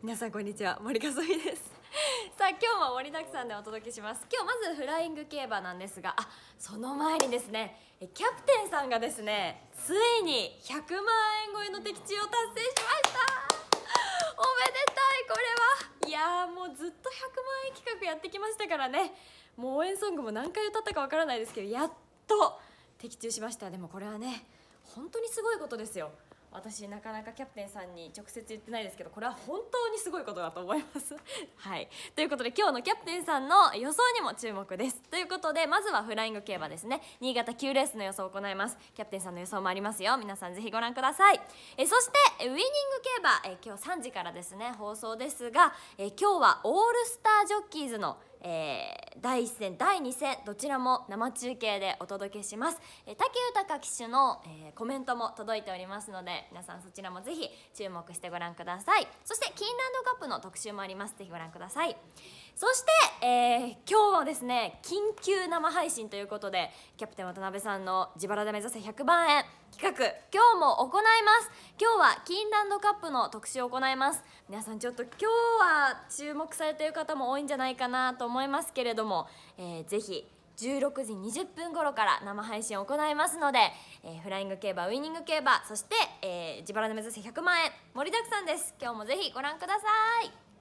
皆さんこんにちは森かそです さあ今日も盛りだくさんでお届けします今日まずフライング競馬なんですがあその前にですねキャプテンさんがですねついに100万円超えの的中を達成しました おめでたいこれはいやもうずっと100万円企画やってきましたからねもう応援ソングも何回歌ったかわからないですけどやっと的中しましたでもこれはね本当にすごいことですよ私なかなかキャプテンさんに直接言ってないですけどこれは本当にすごいことだと思います はいということで今日のキャプテンさんの予想にも注目ですということでまずはフライング競馬ですね新潟9レースの予想を行いますキャプテンさんの予想もありますよ皆さんぜひご覧くださいえそしてウイニング競馬え今日3時からですね放送ですがえ今日はオールスタージョッキーズの「えー、第1戦第2戦どちらも生中継でお届けします、えー、竹豊騎手の、えー、コメントも届いておりますので皆さんそちらもぜひ注目してご覧くださいそしてキーランドカップの特集もありますぜひご覧くださいそして、え今日はですね緊急生配信ということでキャプテン渡辺さんの自腹で目指せ100万円企画今日も行います今日はキーランドカップの特集を行います皆さんちょっと今日は注目されている方も多いんじゃないかなと思いますけれども、えー、ぜひ16時20分頃から生配信を行いますので、えー、フライング競馬ウイニング競馬そして、えー、自腹で目指せ100万円盛りだくさんです今日もぜひご覧ください